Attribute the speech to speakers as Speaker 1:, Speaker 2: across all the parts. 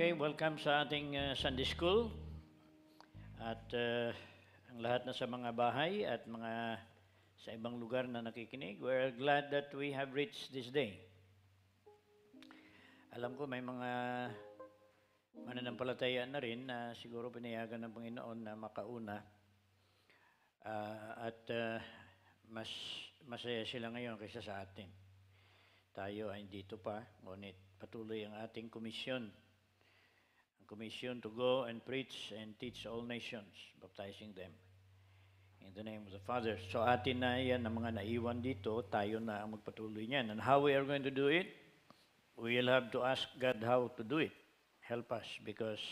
Speaker 1: Okay, welcome sa ating uh, Sunday School at uh, ang lahat na sa mga bahay at mga sa ibang lugar na nakikinig. We're glad that we have reached this day. Alam ko may mga mananampalataya na rin na siguro pinayagan ng Panginoon na makauna uh, at uh, mas masaya sila ngayon kaysa sa atin. Tayo ay dito pa, ngunit patuloy ang ating komisyon commissioned to go and preach and teach all nations, baptizing them. In the name of the Father. So atin na yan ang mga naiwan dito, tayo na ang magpatuloy niyan. And how we are going to do it? We will have to ask God how to do it. Help us because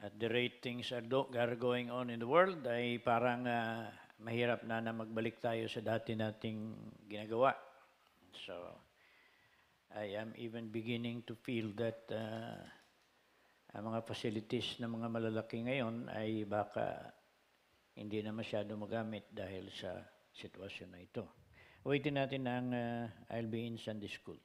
Speaker 1: at the rate things are, do- are going on in the world ay parang uh, mahirap na na magbalik tayo sa dati nating ginagawa. So I am even beginning to feel that uh, ang mga facilities ng mga malalaki ngayon ay baka hindi na masyado magamit dahil sa sitwasyon na ito. Waitin natin ang uh, I'll be in Sunday School.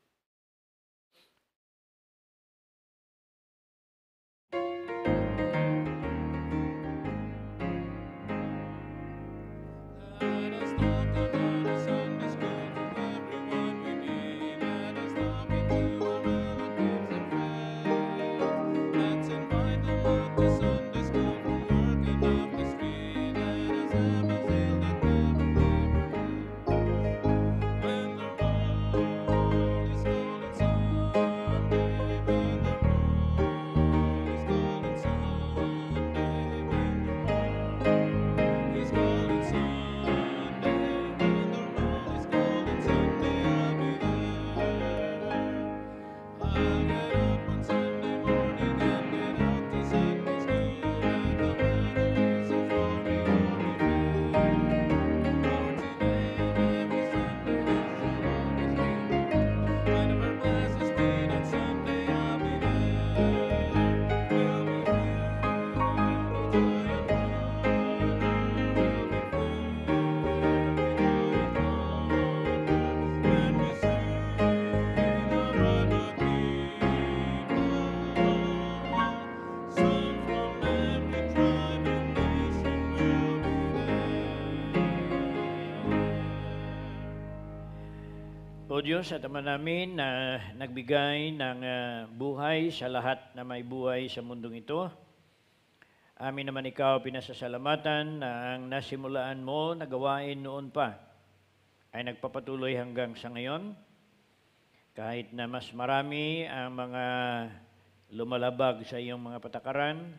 Speaker 1: Diyos at Ama namin na nagbigay ng ah, buhay sa lahat na may buhay sa mundong ito. Amin naman ikaw pinasasalamatan na ang nasimulaan mo na gawain noon pa ay nagpapatuloy hanggang sa ngayon. Kahit na mas marami ang mga lumalabag sa iyong mga patakaran,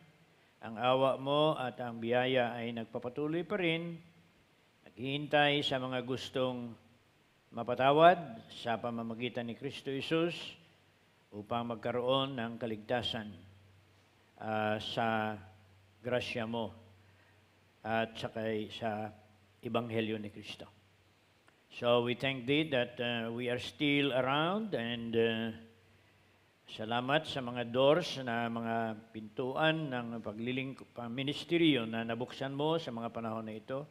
Speaker 1: ang awa mo at ang biyaya ay nagpapatuloy pa rin, naghihintay sa mga gustong mapatawad sa pamamagitan ni Kristo Isus upang magkaroon ng kaligtasan uh, sa grasya mo at sa, kay, sa Ebanghelyo ni Kristo. So we thank Thee that uh, we are still around and uh, salamat sa mga doors na mga pintuan ng pagliling ministeryo na nabuksan mo sa mga panahon na ito.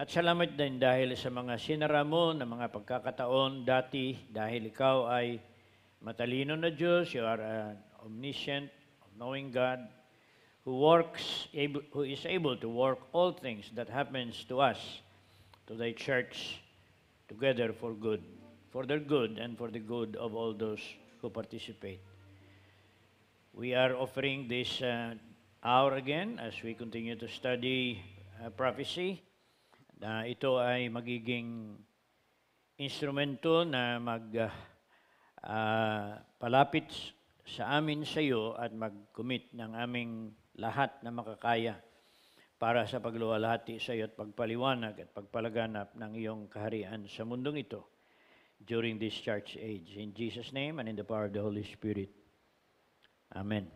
Speaker 1: At salamat din dahil sa mga sinara mo na mga pagkakataon dati dahil ikaw ay matalino na Diyos, you are an omniscient, knowing God, who works, able, who is able to work all things that happens to us, to thy church, together for good, for their good and for the good of all those who participate. We are offering this uh, hour again as we continue to study uh, prophecy na ah, ito ay magiging instrumento na mag uh, palapit sa amin sa iyo at mag-commit ng aming lahat na makakaya para sa pagluwalhati sa iyo at pagpaliwanag at pagpalaganap ng iyong kaharian sa mundong ito during this church age. In Jesus' name and in the power of the Holy Spirit. Amen.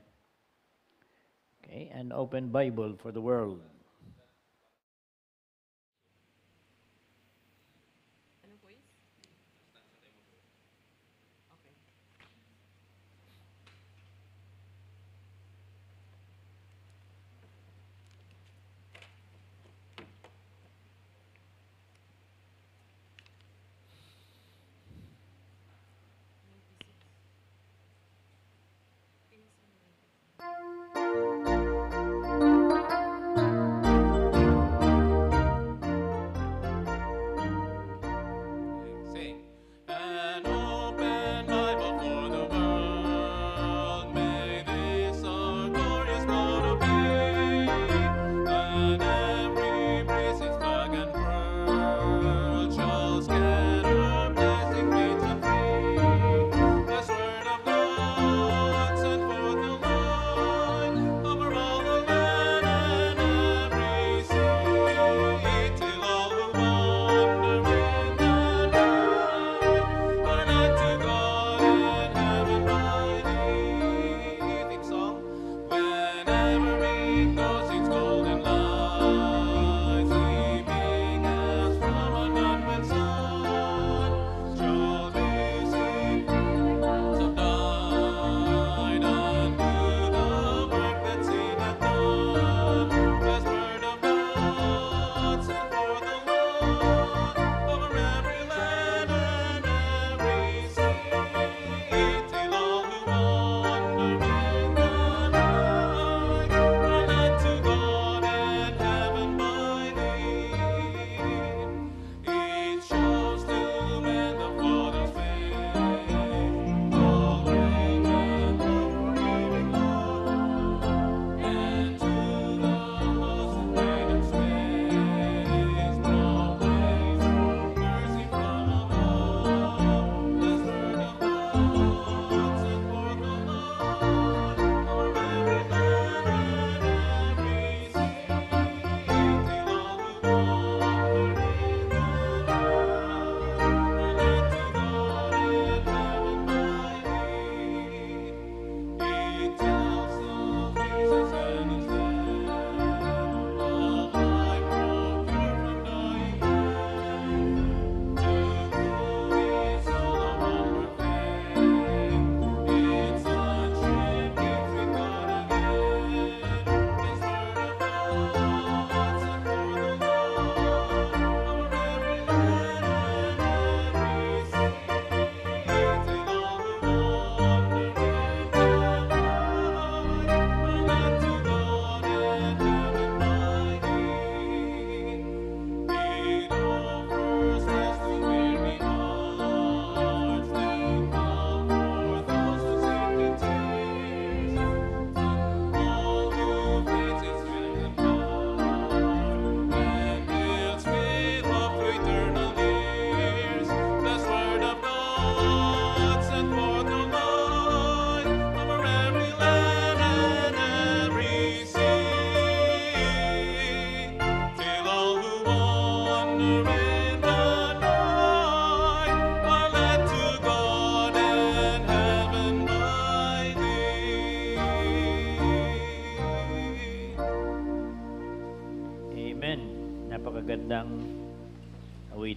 Speaker 1: Okay, and open Bible for the world.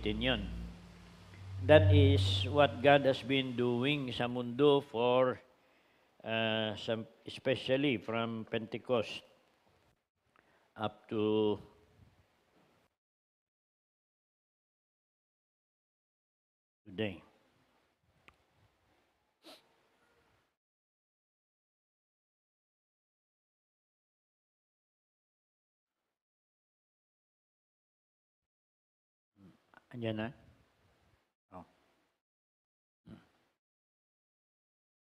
Speaker 1: din yun. That is what God has been doing sa mundo for, uh, some, especially from Pentecost up to today.
Speaker 2: Andiyan na? Oh. Hmm.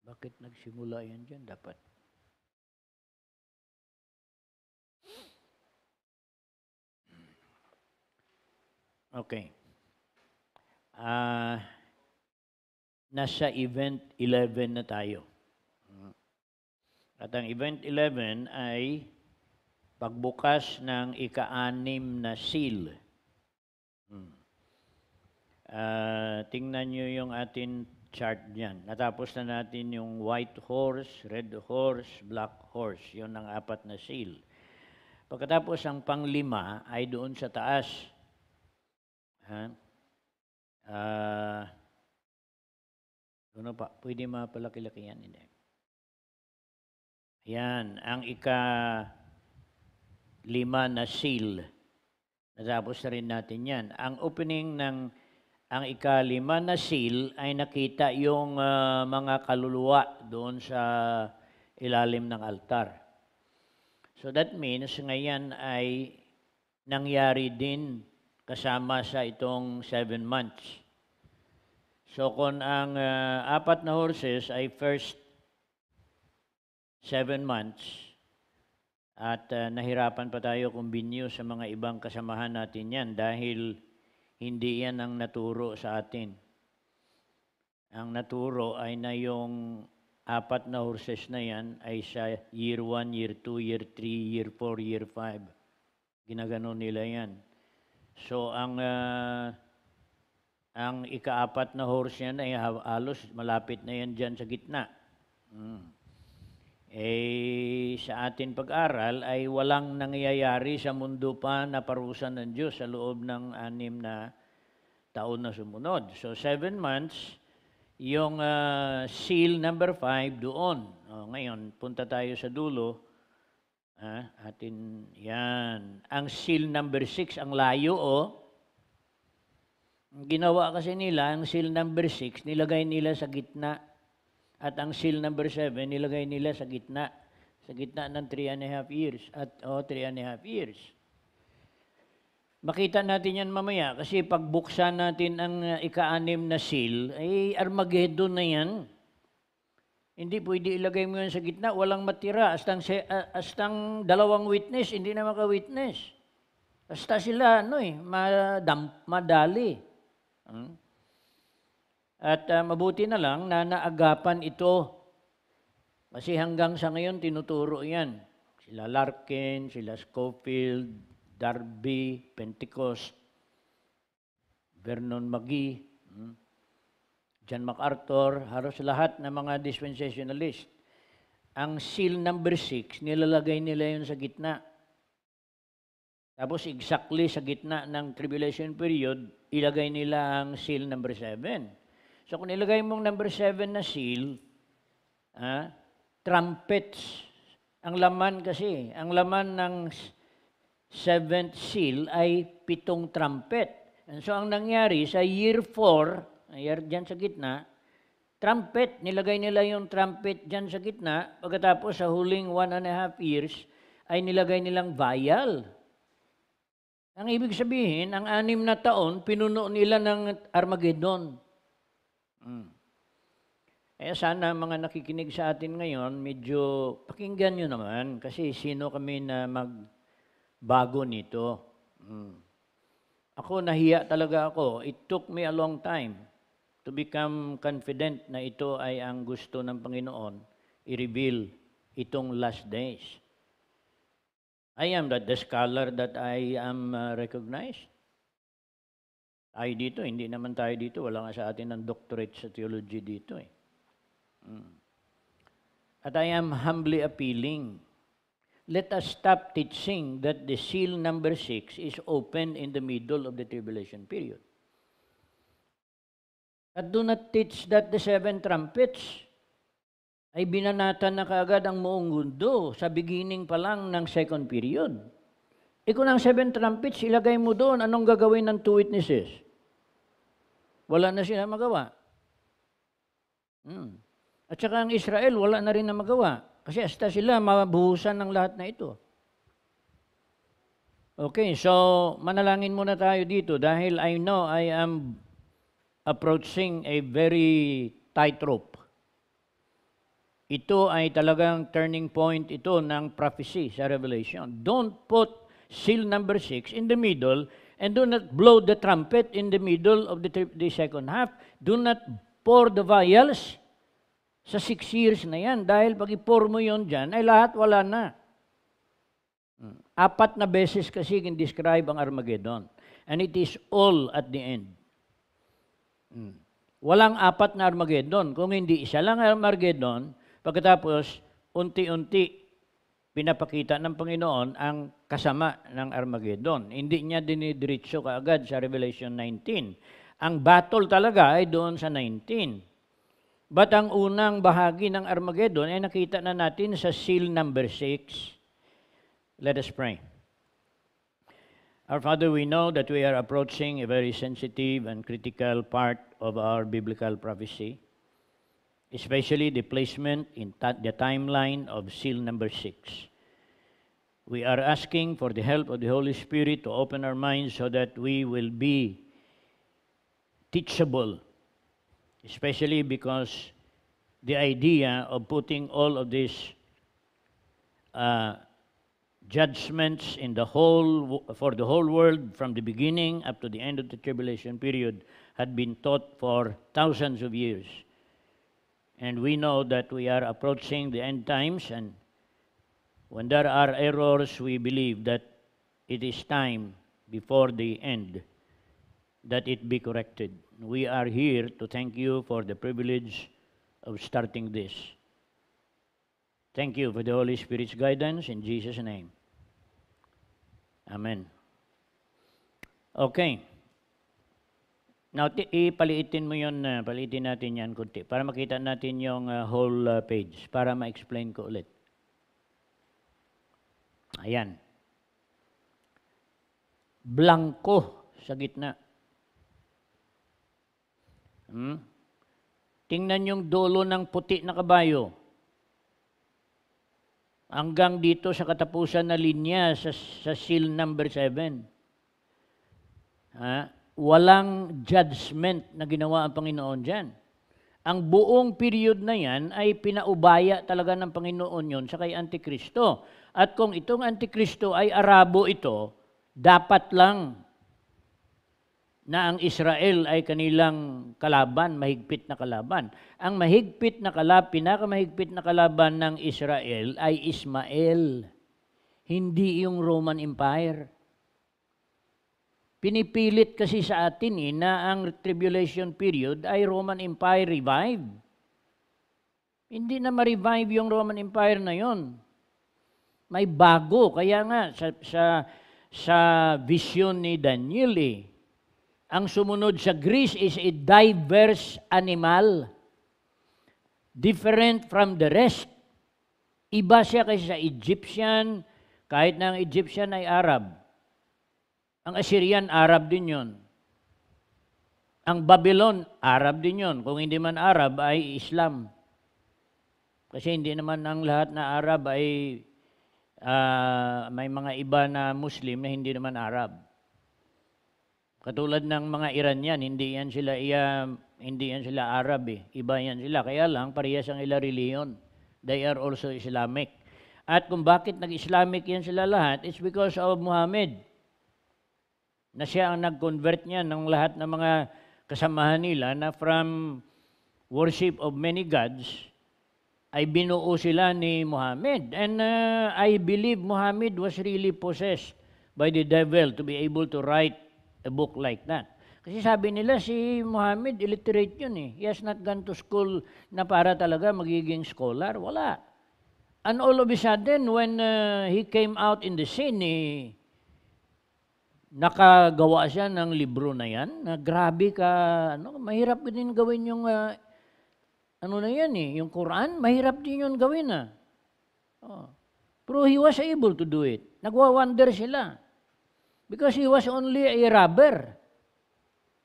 Speaker 2: Bakit nagsimula yan dyan? Dapat.
Speaker 1: Hmm. Okay. Ah... Uh, nasa event 11 na tayo. Hmm. At ang event 11 ay pagbukas ng ika na seal. Uh, tingnan nyo yung atin chart niyan. Natapos na natin yung white horse, red horse, black horse. Yun ang apat na seal. Pagkatapos ang panglima ay doon sa taas. Ha? Uh, ano pa? Pwede mapalaki-laki yan? Hindi. Yan, ang ika lima na seal. Natapos na rin natin yan. Ang opening ng ang ikalima na seal ay nakita yung uh, mga kaluluwa doon sa ilalim ng altar. So that means ngayon ay nangyari din kasama sa itong seven months. So kung ang uh, apat na horses ay first seven months, at uh, nahirapan pa tayo kumbinyo sa mga ibang kasamahan natin yan dahil hindi yan ang naturo sa atin. Ang naturo ay na yung apat na horses na yan ay sa year 1, year 2, year 3, year 4, year 5. Ginagano nila yan. So ang uh, ang ikaapat na horse yan ay halos malapit na yan dyan sa gitna. Mm eh sa atin pag-aral ay walang nangyayari sa mundo pa na parusa ng Diyos sa loob ng anim na taon na sumunod. So seven months, yung uh, seal number five doon. O, oh, ngayon, punta tayo sa dulo. Ha? Ah, atin, yan. Ang seal number six, ang layo o. Oh. Ang ginawa kasi nila, ang seal number six, nilagay nila sa gitna at ang seal number 7, nilagay nila sa gitna. Sa gitna ng 3 and a half years. At, o, oh, 3 and a half years. Makita natin yan mamaya kasi pagbuksan natin ang ah, ika-anim na seal, ay Armageddon na yan. Hindi pwede ilagay mo yan sa gitna, walang matira. Astang, ah, astang dalawang witness, hindi na maka-witness. Basta sila, ano eh, madam, madali. Hmm? At uh, mabuti na lang na naagapan ito. Kasi hanggang sa ngayon, tinuturo yan. Sila Larkin, sila Schofield, Darby, Pentecost, Vernon McGee, hmm? John MacArthur, halos lahat ng mga dispensationalist. Ang seal number 6, nilalagay nila yun sa gitna. Tapos exactly sa gitna ng tribulation period, ilagay nila ang seal number 7. So kung nilagay mong number 7 na seal, ah, trumpets, ang laman kasi, ang laman ng seventh seal ay pitong trumpet. And so ang nangyari sa year 4, year dyan sa gitna, trumpet, nilagay nila yung trumpet dyan sa gitna, pagkatapos sa huling one and a half years, ay nilagay nilang vial. Ang ibig sabihin, ang anim na taon, pinuno nila ng Armageddon. Mm. Eh sana mga nakikinig sa atin ngayon, medyo pakinggan nyo naman kasi sino kami na magbago nito. Mm. Ako nahiya talaga ako. It took me a long time to become confident na ito ay ang gusto ng Panginoon i-reveal itong last days. I am that the scholar that I am uh, recognized. Ay dito, hindi naman tayo dito. Wala nga sa atin ng doctorate sa theology dito eh. Hmm. At I am humbly appealing. Let us stop teaching that the seal number six is opened in the middle of the tribulation period. At do not teach that the seven trumpets ay binanatan na kaagad ang muong mundo sa beginning pa lang ng second period. E kung ang seven trumpets, ilagay mo doon, anong gagawin ng two witnesses? wala na sila magawa. Hmm. At saka ang Israel, wala na rin na magawa. Kasi hasta sila mabuhusan ng lahat na ito. Okay, so manalangin muna tayo dito dahil I know I am approaching a very tight rope. Ito ay talagang turning point ito ng prophecy sa Revelation. Don't put seal number 6 in the middle and do not blow the trumpet in the middle of the, the second half. Do not pour the vials sa six years na yan dahil pag i-pour mo yon dyan, ay lahat wala na. Hmm. Apat na beses kasi describe ang Armageddon. And it is all at the end. Hmm. Walang apat na Armageddon. Kung hindi isa lang Armageddon, pagkatapos, unti-unti pinapakita ng Panginoon ang kasama ng Armageddon. Hindi niya dinidiretso kaagad sa Revelation 19. Ang battle talaga ay doon sa 19. But ang unang bahagi ng Armageddon ay nakita na natin sa seal number 6. Let us pray. Our Father, we know that we are approaching a very sensitive and critical part of our biblical prophecy especially the placement in the timeline of seal number six. We are asking for the help of the Holy Spirit to open our minds so that we will be teachable, especially because the idea of putting all of these uh, judgments in the whole for the whole world from the beginning up to the end of the tribulation period had been taught for thousands of years. and we know that we are approaching the end times and when there are errors we believe that it is time before the end that it be corrected we are here to thank you for the privilege of starting this thank you for the holy spirit's guidance in jesus name amen okay Now, ipaliitin mo yun, uh, paliitin natin yan kunti para makita natin yung uh, whole uh, page para ma-explain ko ulit. Ayan. Blanco sa gitna. Hmm? Tingnan yung dulo ng puti na kabayo. Hanggang dito sa katapusan na linya sa, sa seal number 7. Ha? Walang judgment na ginawa ang Panginoon dyan. Ang buong period na yan ay pinaubaya talaga ng Panginoon yon sa kay Antikristo. At kung itong Antikristo ay Arabo ito, dapat lang na ang Israel ay kanilang kalaban, mahigpit na kalaban. Ang mahigpit na kalaban, pinakamahigpit na kalaban ng Israel ay Ismael, hindi yung Roman Empire. Pinipilit kasi sa atin eh, na ang tribulation period ay Roman Empire revived. Hindi na ma-revive yung Roman Empire na yon. May bago. Kaya nga, sa, sa, sa vision ni Daniel eh, ang sumunod sa Greece is a diverse animal. Different from the rest. Iba siya kaysa sa Egyptian, kahit na ang Egyptian ay Arab. Ang Assyrian, Arab din yun. Ang Babylon, Arab din yun. Kung hindi man Arab, ay Islam. Kasi hindi naman ang lahat na Arab ay uh, may mga iba na Muslim na hindi naman Arab. Katulad ng mga Iranian, hindi yan sila iya, hindi yan sila Arab eh. Iba yan sila. Kaya lang parehas ang ila religion. They are also Islamic. At kung bakit nag-Islamic yan sila lahat, it's because of Muhammad na siya ang nag-convert niya ng lahat ng mga kasamahan nila na from worship of many gods, ay binuo sila ni Muhammad. And uh, I believe Muhammad was really possessed by the devil to be able to write a book like that. Kasi sabi nila si Muhammad, illiterate yun eh. He has not gone to school na para talaga magiging scholar. Wala. And all of a sudden, when uh, he came out in the scene, eh, nakagawa siya ng libro na yan, na grabe ka, ano, mahirap din gawin yung, uh, ano na yan eh, yung Quran, mahirap din yun gawin ah. Oh. Pero he was able to do it. Nagwa-wonder sila. Because he was only a robber.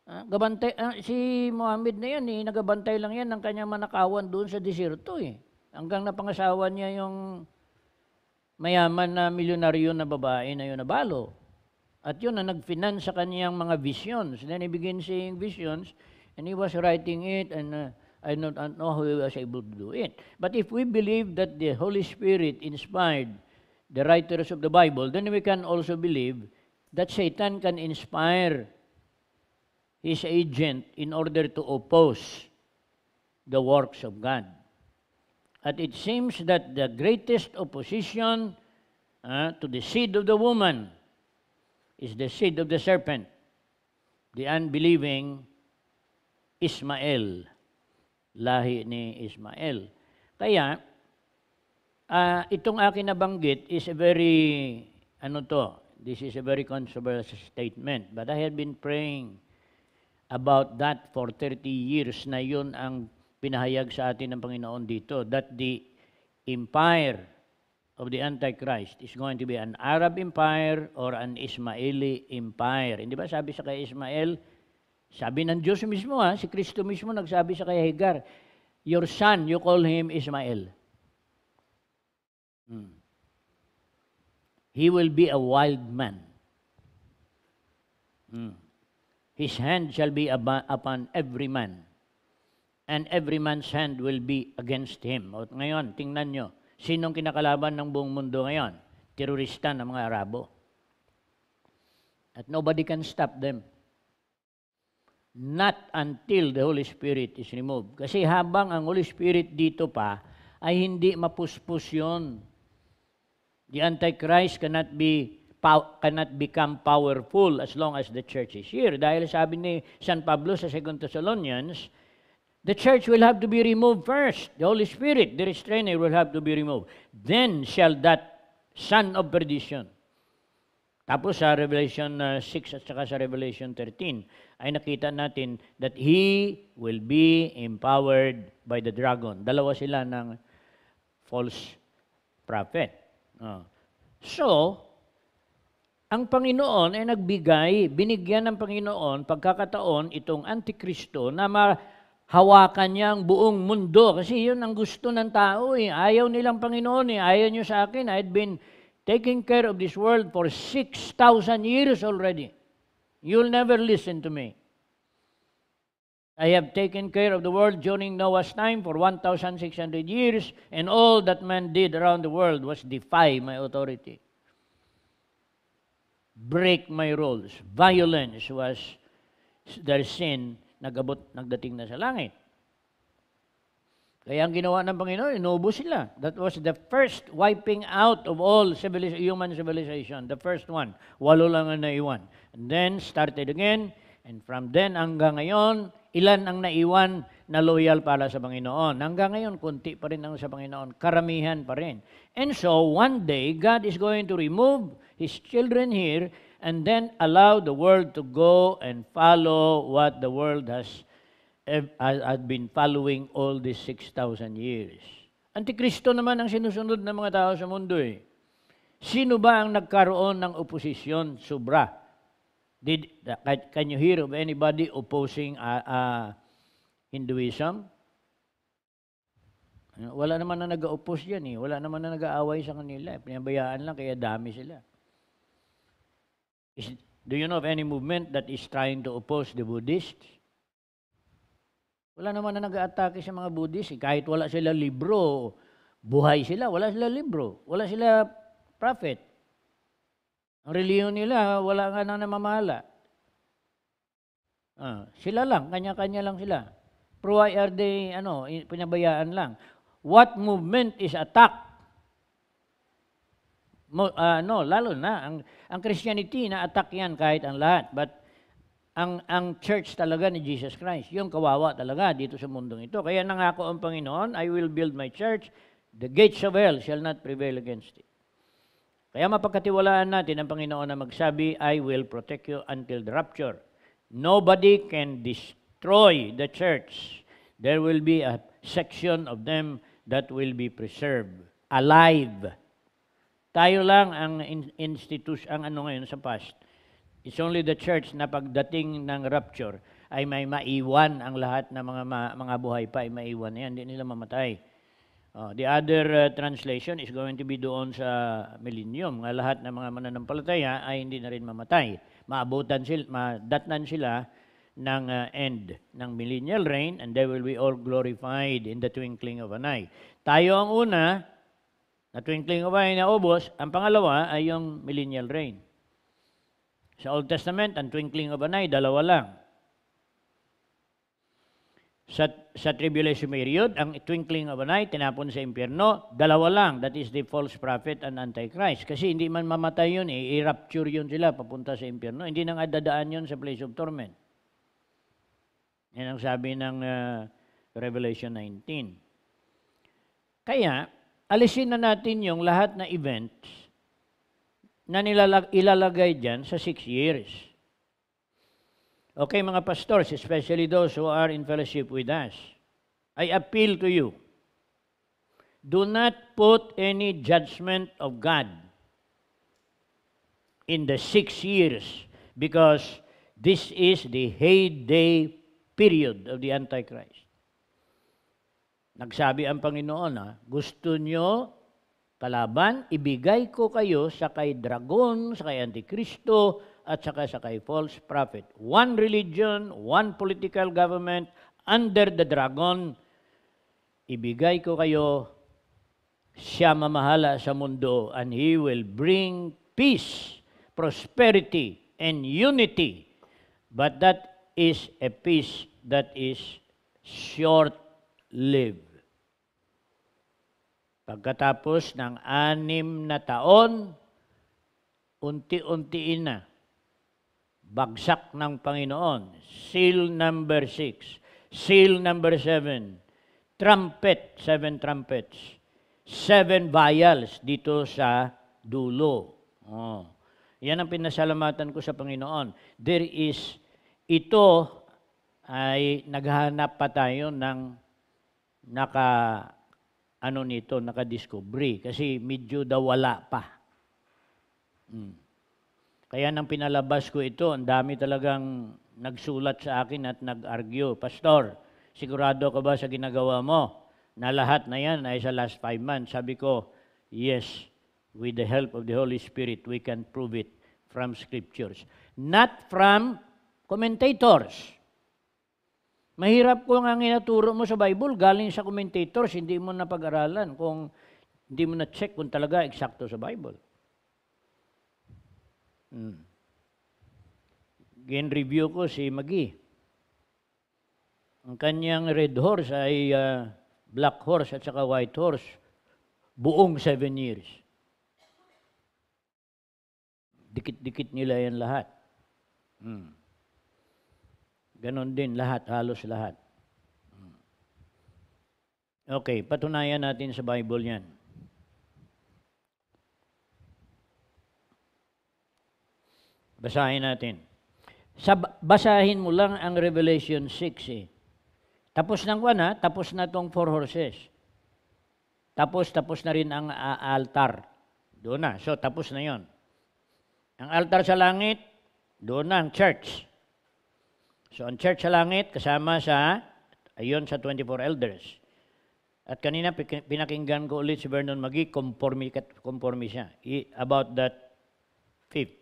Speaker 1: Ah, gabantay, ah, si Muhammad na yan eh, nagabantay lang yan ng kanyang manakawan doon sa desierto eh. Hanggang napangasawa niya yung mayaman na milyonaryo na babae na yun na balo. At yun ang nag-finance sa kaniyang mga visions. Then he began seeing visions, and he was writing it, and uh, I don't know how he was able to do it. But if we believe that the Holy Spirit inspired the writers of the Bible, then we can also believe that Satan can inspire his agent in order to oppose the works of God. And it seems that the greatest opposition uh, to the seed of the woman is the seed of the serpent, the unbelieving Ismael, lahi ni Ismael. Kaya, uh, itong akin nabanggit is a very, ano to, this is a very controversial statement, but I have been praying about that for 30 years na yun ang pinahayag sa atin ng Panginoon dito, that the empire of the Antichrist is going to be an Arab empire or an Ismaili empire. Hindi ba sabi sa kay Ismael, sabi ng Diyos mismo ha, si Kristo mismo nagsabi sa kay Hagar, your son, you call him Ismael. Hmm. He will be a wild man. Hmm. His hand shall be upon every man, and every man's hand will be against him. At ngayon, tingnan nyo, Sinong kinakalaban ng buong mundo ngayon? Terorista ng mga Arabo. At nobody can stop them. Not until the Holy Spirit is removed. Kasi habang ang Holy Spirit dito pa, ay hindi mapuspos yun. The Antichrist cannot be cannot become powerful as long as the church is here. Dahil sabi ni San Pablo sa 2 Thessalonians, The church will have to be removed first. The Holy Spirit, the restrainer, will have to be removed. Then shall that son of perdition. Tapos sa Revelation 6 uh, at saka sa Revelation 13, ay nakita natin that he will be empowered by the dragon. Dalawa sila ng false prophet. Ah. So, ang Panginoon ay nagbigay, binigyan ng Panginoon pagkakataon itong Antikristo na ma- hawakan niya ang buong mundo. Kasi yun ang gusto ng tao eh. Ayaw nilang Panginoon eh. Ayaw niyo sa akin. I'd been taking care of this world for 6,000 years already. You'll never listen to me. I have taken care of the world during Noah's time for 1,600 years, and all that man did around the world was defy my authority, break my rules. Violence was their sin, nagabot, nagdating na sa langit. Kaya ang ginawa ng Panginoon, inubo sila. That was the first wiping out of all civilization, human civilization. The first one. Walo lang ang naiwan. And then started again. And from then hanggang ngayon, ilan ang naiwan na loyal para sa Panginoon. Hanggang ngayon, kunti pa rin ang sa Panginoon. Karamihan pa rin. And so, one day, God is going to remove His children here and then allow the world to go and follow what the world has, eh, had been following all these 6,000 years. Antikristo naman ang sinusunod ng mga tao sa mundo eh. Sino ba ang nagkaroon ng oposisyon sobra? Did, uh, can you hear of anybody opposing uh, uh, Hinduism? Wala naman na nag-oppose yan eh. Wala naman na nag-aaway sa kanila. Pinabayaan lang kaya dami sila. Is, do you know of any movement that is trying to oppose the Buddhists? Wala naman na nag-aatake sa mga Buddhists. Eh. Kahit wala sila libro, buhay sila, wala sila libro, wala sila prophet. Ang reliyon nila, wala nga nang namamahala. Ah, sila lang, kanya-kanya lang sila. Pero why are they, ano, pinabayaan lang? What movement is attacked? Mo, uh, no, lalo na. Ang, ang Christianity, na-attack yan kahit ang lahat. But ang, ang church talaga ni Jesus Christ, yung kawawa talaga dito sa mundong ito. Kaya nangako ang Panginoon, I will build my church, the gates of hell shall not prevail against it. Kaya mapagkatiwalaan natin ang Panginoon na magsabi, I will protect you until the rapture. Nobody can destroy the church. There will be a section of them that will be preserved, alive tayo lang ang in- institution, ang ano ngayon sa past. It's only the church na pagdating ng rapture ay may maiwan ang lahat ng mga ma- mga buhay pa ay maiwan na yan, hindi nila mamatay. Oh, the other uh, translation is going to be doon sa millennium, nga lahat ng mga mananampalataya ay hindi na rin mamatay. Maabutan sila, madatnan sila ng uh, end ng millennial reign and they will be all glorified in the twinkling of an eye. Tayo ang una, na twinkling of eye na ubos. Ang pangalawa ay yung millennial reign. Sa Old Testament, ang twinkling of an eye, dalawa lang. Sa, sa tribulation period, ang twinkling of an eye, tinapon sa impyerno, dalawa lang. That is the false prophet and antichrist. Kasi hindi man mamatay yun, eh, i-rapture yun sila papunta sa impyerno. Hindi nang adadaan yun sa place of torment. Yan ang sabi ng uh, Revelation 19. Kaya, alisin na natin yung lahat na events na nilalag, ilalagay dyan sa six years. Okay, mga pastors, especially those who are in fellowship with us, I appeal to you, do not put any judgment of God in the six years because this is the heyday period of the Antichrist. Nagsabi ang Panginoon, ha, gusto nyo, kalaban, ibigay ko kayo sa kay dragon, sa kay antikristo, at saka sa kay false prophet. One religion, one political government, under the dragon, ibigay ko kayo, siya mamahala sa mundo, and he will bring peace, prosperity, and unity. But that is a peace that is short-lived. Pagkatapos ng anim na taon, unti unti na bagsak ng Panginoon. Seal number 6. Seal number 7. Trumpet, seven trumpets. Seven vials dito sa dulo. Oh. Yan ang pinasalamatan ko sa Panginoon. There is, ito ay naghahanap pa tayo ng naka ano nito, nakadiscovery. Kasi medyo daw wala pa. Hmm. Kaya nang pinalabas ko ito, ang dami talagang nagsulat sa akin at nag-argue. Pastor, sigurado ka ba sa ginagawa mo na lahat na yan ay sa last five months? Sabi ko, yes, with the help of the Holy Spirit, we can prove it from scriptures. Not from commentators. Mahirap kung ang inaturo mo sa Bible, galing sa commentators, hindi mo napag aralan kung hindi mo na-check kung talaga eksakto sa Bible. Hmm. Gin-review ko si Magi. Ang kanyang red horse ay uh, black horse at saka white horse buong seven years. Dikit-dikit nila yan lahat. Hmm. Ganon din lahat, halos lahat. Hmm. Okay, patunayan natin sa Bible yan. Basahin natin. Sa, basahin mo lang ang Revelation 6 eh. Tapos ng wana, tapos na tong four horses. Tapos, tapos na rin ang uh, altar. Doon na. So, tapos na yon. Ang altar sa langit, doon na ang church. So, ang Church sa Langit, kasama sa, ayun sa 24 elders. At kanina, pinakinggan ko ulit si Vernon Magi, conformi, conformi siya, I, about that fifth.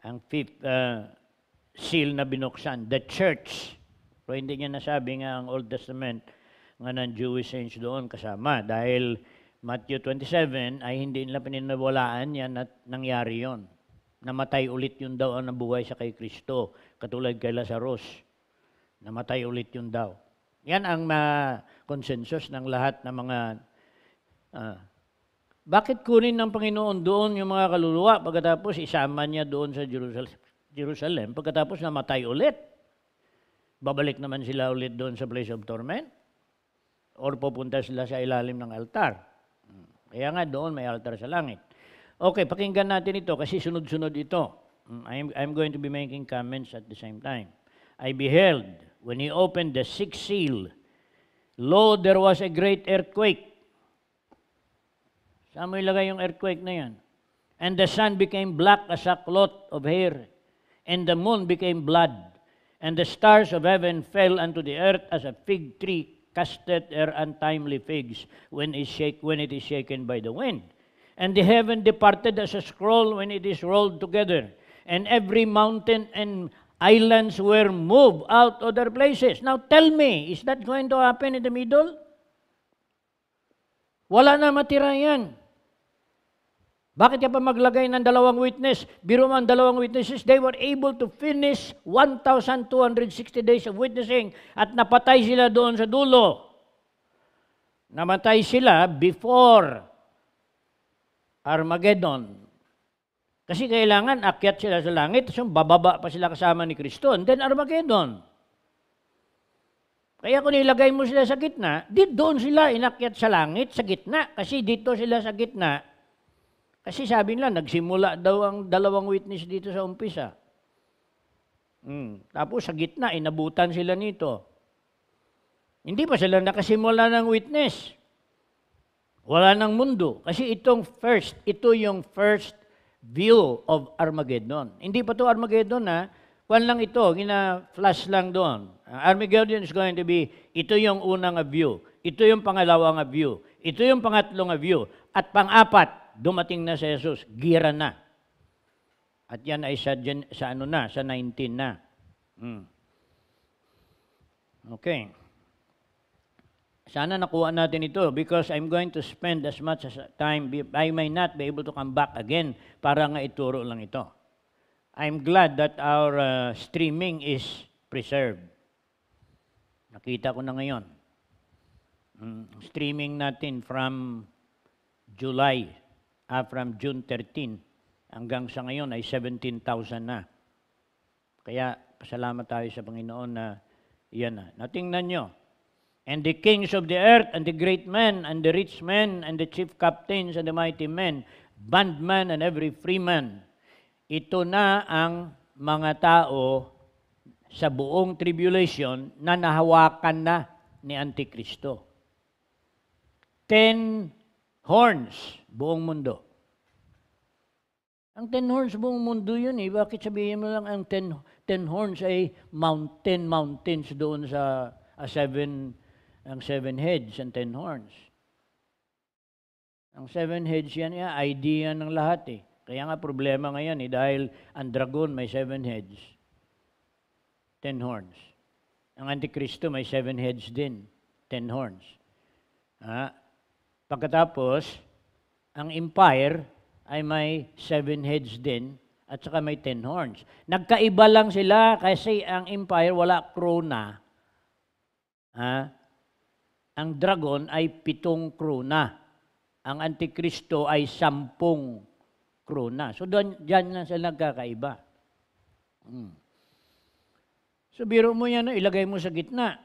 Speaker 1: Ang fifth uh, seal na binuksan, the church. Pero hindi niya nasabi nga ang Old Testament, nga ng Jewish saints doon kasama. Dahil Matthew 27 ay hindi nila pininawalaan yan at nangyari yon. Namatay ulit yung daw ang nabuhay sa kay Kristo, katulad kay Lazarus. Namatay ulit yung daw. Yan ang ma consensus ng lahat ng mga uh, bakit kunin ng Panginoon doon yung mga kaluluwa pagkatapos isama niya doon sa Jerusalem, Jerusalem pagkatapos namatay ulit? Babalik naman sila ulit doon sa place of torment? Or pupunta sila sa ilalim ng altar? Hmm. Kaya nga doon may altar sa langit. Okay, pakinggan natin ito kasi sunod-sunod ito. I'm, mm, I'm going to be making comments at the same time. I beheld, when he opened the sixth seal, lo, there was a great earthquake. Saan mo ilagay yung earthquake na yan? And the sun became black as a cloth of hair, and the moon became blood, and the stars of heaven fell unto the earth as a fig tree casteth her untimely figs when, is shake, when it is shaken by the wind and the heaven departed as a scroll when it is rolled together, and every mountain and islands were moved out of their places. Now tell me, is that going to happen in the middle? Wala na matira yan. Bakit ka pa maglagay ng dalawang witness? Biro man dalawang witnesses, they were able to finish 1,260 days of witnessing at napatay sila doon sa dulo. Namatay sila before Armageddon. Kasi kailangan akyat sila sa langit, so bababa pa sila kasama ni Kristo, and then Armageddon. Kaya kung nilagay mo sila sa gitna, di doon sila inakyat sa langit, sa gitna, kasi dito sila sa gitna. Kasi sabi nila, nagsimula daw ang dalawang witness dito sa umpisa. Mm. Tapos sa gitna, inabutan sila nito. Hindi pa sila nakasimula ng witness. Wala ng mundo. Kasi itong first, ito yung first view of Armageddon. Hindi pa to Armageddon na, kwan lang ito, gina-flash lang doon. Armageddon is going to be, ito yung unang view, ito yung pangalawang view, ito yung pangatlong view, at pang-apat, dumating na si Jesus, gira na. At yan ay sa, sa ano na, sa 19 na. Hmm. Okay. Sana nakuha natin ito because I'm going to spend as much as time I may not be able to come back again para nga ituro lang ito. I'm glad that our uh, streaming is preserved. Nakita ko na ngayon. Mm, streaming natin from July, ah, from June 13 hanggang sa ngayon ay 17,000 na. Kaya pasalamat tayo sa Panginoon na yan na. Natingnan nyo, and the kings of the earth, and the great men, and the rich men, and the chief captains, and the mighty men, bandman, and every freeman. Ito na ang mga tao sa buong tribulation na nahawakan na ni Antikristo. Ten horns, buong mundo. Ang ten horns buong mundo yun eh. Bakit sabihin mo lang ang ten, ten horns ay mountain, mountains doon sa uh, seven ang seven heads and ten horns. Ang seven heads yan, yan idea ng lahat eh. Kaya nga problema ngayon eh, dahil ang dragon may seven heads, ten horns. Ang Antikristo may seven heads din, ten horns. Ha? Pagkatapos, ang empire ay may seven heads din at saka may ten horns. Nagkaiba lang sila kasi ang empire wala krona. Ha? Ang dragon ay pitong krona. Ang antikristo ay sampung krona. So doon, dyan na sila nagkakaiba. Hmm. So biro mo yan, ilagay mo sa gitna.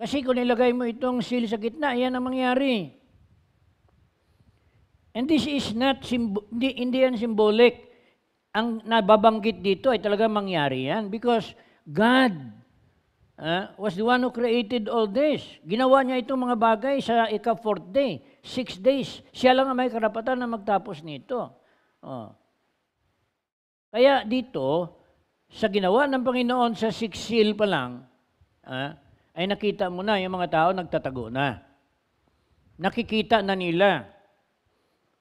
Speaker 1: Kasi kung nilagay mo itong seal sa gitna, yan ang mangyari. And this is not, hindi, hindi yan symbolic. Ang nababanggit dito ay talaga mangyari yan because God uh, was the one who created all this. Ginawa niya itong mga bagay sa ika-fourth day, six days. Siya lang ang may karapatan na magtapos nito. Oh. Kaya dito, sa ginawa ng Panginoon sa six seal pa lang, ah, ay nakita mo na yung mga tao nagtatago na. Nakikita na nila.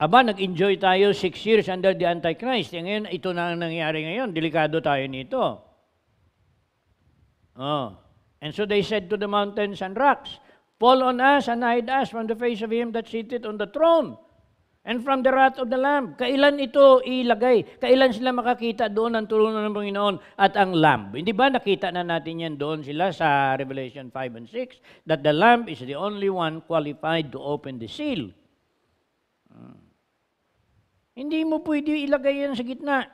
Speaker 1: Aba, nag-enjoy tayo six years under the Antichrist. E ngayon, ito na ang nangyari ngayon. Delikado tayo nito. Oh. And so they said to the mountains and rocks, Fall on us and hide us from the face of him that sitteth on the throne and from the wrath of the Lamb. Kailan ito ilagay? Kailan sila makakita doon ang tulungan ng Panginoon at ang Lamb? Hindi ba nakita na natin yan doon sila sa Revelation 5 and 6 that the Lamb is the only one qualified to open the seal? Hmm. Hindi mo pwede ilagay yan sa gitna.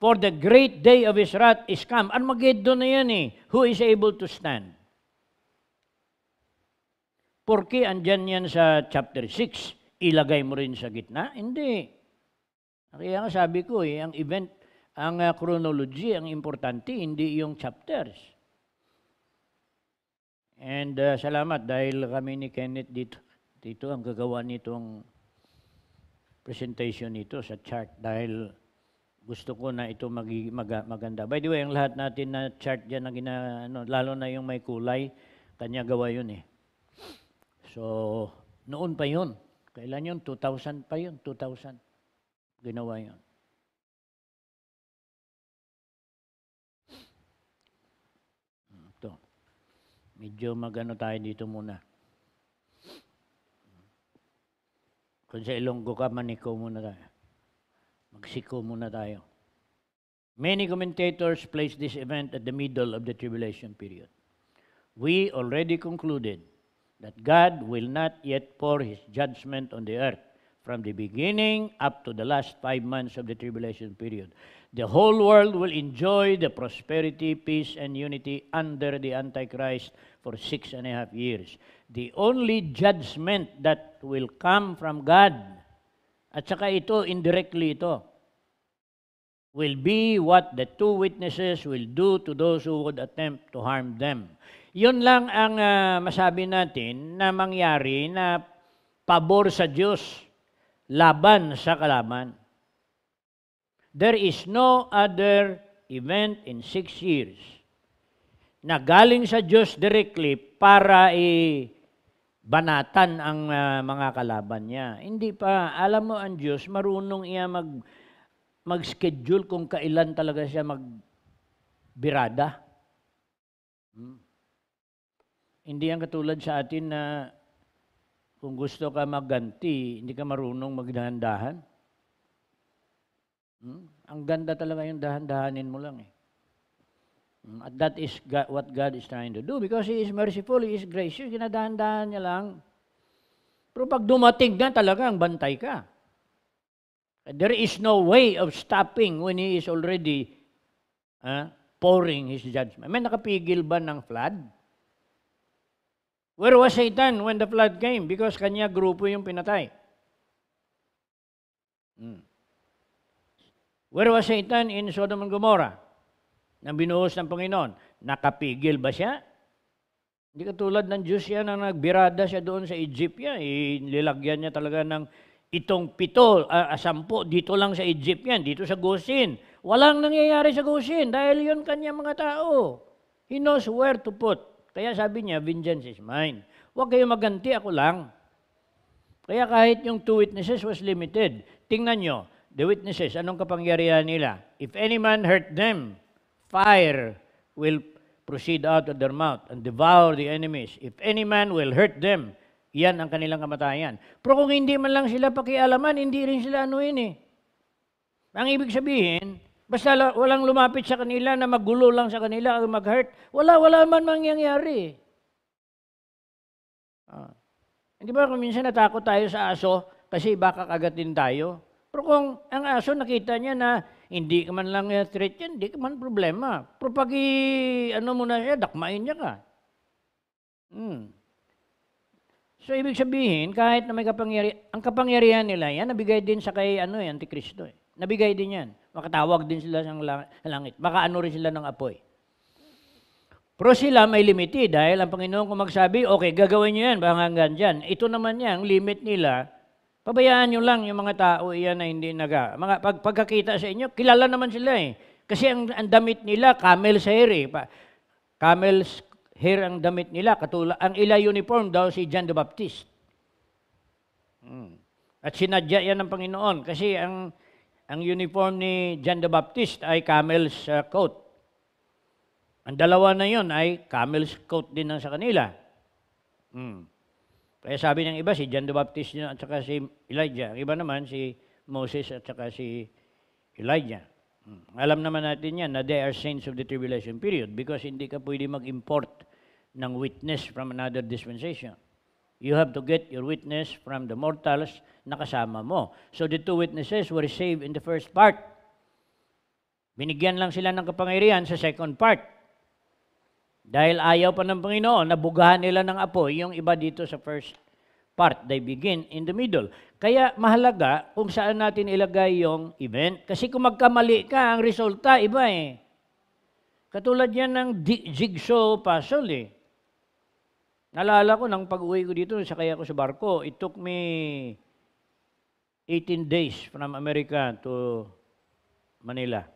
Speaker 1: For the great day of His wrath is come. Armageddon na yan eh. Who is able to stand? Porke andyan yan sa chapter 6, ilagay mo rin sa gitna? Hindi. Kaya nga sabi ko eh, ang event, ang ah, chronology, ang importante, hindi yung chapters. And uh, salamat dahil kami ni Kenneth dito, dito ang gagawa nitong presentation nito sa chart dahil gusto ko na ito magi, mag, maganda. By the way, ang lahat natin na chart dyan na gina, ano, lalo na yung may kulay, kanya gawa yun eh. So, noon pa yun. Kailan yun? 2000 pa yun, 2000. Ginawa yun. Ito. Medyo magano tayo dito muna. Kung sa Ilonggo ka, maniko muna tayo. Magsiko muna tayo. Many commentators place this event at the middle of the tribulation period. We already concluded that God will not yet pour his judgment on the earth from the beginning up to the last five months of the tribulation period. The whole world will enjoy the prosperity, peace, and unity under the Antichrist for six and a half years. The only judgment that will come from God at saka ito, indirectly ito, will be what the two witnesses will do to those who would attempt to harm them. Yun lang ang uh, masabi natin na mangyari na pabor sa Diyos, laban sa kalaman. There is no other event in six years na galing sa Diyos directly para i- banatan ang uh, mga kalaban niya. Hindi pa, alam mo ang Diyos, marunong iya mag, mag-schedule kung kailan talaga siya magbirada. Hmm. Hindi ang katulad sa atin na kung gusto ka magganti, hindi ka marunong magdahan-dahan. Hmm? Ang ganda talaga yung dahan-dahanin mo lang eh. Mm, and that is God, what God is trying to do because He is merciful, He is gracious, ginadahan-dahan niya lang. Pero pag dumating na talaga, ang bantay ka. There is no way of stopping when He is already uh, pouring His judgment. May nakapigil ba ng flood? Where was Satan when the flood came? Because kanya grupo yung pinatay. Hmm. Where was Satan in Sodom and Gomorrah? na binuhos ng Panginoon, nakapigil ba siya? Hindi katulad ng Diyos yan na nagbirada siya doon sa Egypt yan. Nilagyan niya talaga ng itong pito, uh, sampo, dito lang sa Egypt yan, dito sa Goshen. Walang nangyayari sa Goshen dahil yon kanya mga tao. He knows where to put. Kaya sabi niya, vengeance is mine. Huwag kayo maganti, ako lang. Kaya kahit yung two witnesses was limited, tingnan nyo, the witnesses, anong kapangyarihan nila? If any man hurt them, Fire will proceed out of their mouth and devour the enemies. If any man will hurt them, yan ang kanilang kamatayan. Pero kung hindi man lang sila pakialaman, hindi rin sila ano yun eh. Ang ibig sabihin, basta walang lumapit sa kanila na magulo lang sa kanila o mag-hurt, wala, wala man mangyayari. Ah. Hindi ba kung minsan natakot tayo sa aso kasi baka kagatin tayo? Pero kung ang aso nakita niya na hindi ka man lang uh, treat yan, hindi ka man problema. Pero pag ano mo na siya, dakmain niya ka. Hmm. So, ibig sabihin, kahit na may kapangyarihan, ang kapangyarihan nila yan, nabigay din sa kay, ano eh, Antikristo eh. Nabigay din yan. Makatawag din sila sa langit. Makaano rin sila ng apoy. Pero sila may limit dahil ang Panginoon kung magsabi, okay, gagawin nyo yan, hanggang dyan. Ito naman yan, limit nila, Pabayaan nyo lang yung mga tao iyan na hindi naga. Mga pag, pagkakita sa inyo, kilala naman sila eh. Kasi ang, ang damit nila, camel's hair eh. Pa, camel's hair ang damit nila. Katula, ang ila uniform daw si John the Baptist. Hmm. At sinadya yan ng Panginoon. Kasi ang, ang uniform ni John the Baptist ay camel's uh, coat. Ang dalawa na yon ay camel's coat din ng sa kanila. Hmm. Kaya sabi ng iba, si John the Baptist at saka si Elijah. Iba naman, si Moses at saka si Elijah. Hmm. Alam naman natin yan na they are saints of the tribulation period because hindi ka pwede mag-import ng witness from another dispensation. You have to get your witness from the mortals na kasama mo. So the two witnesses were saved in the first part. Binigyan lang sila ng kapangyarihan sa second part. Dahil ayaw pa ng Panginoon, nabugahan nila ng apoy yung iba dito sa first part. They begin in the middle. Kaya mahalaga kung saan natin ilagay yung event. Kasi kung magkamali ka, ang resulta iba eh. Katulad yan ng jigsaw puzzle eh. Nalala ko nang pag-uwi ko dito, sakay ako sa barko, it took me 18 days from America to Manila.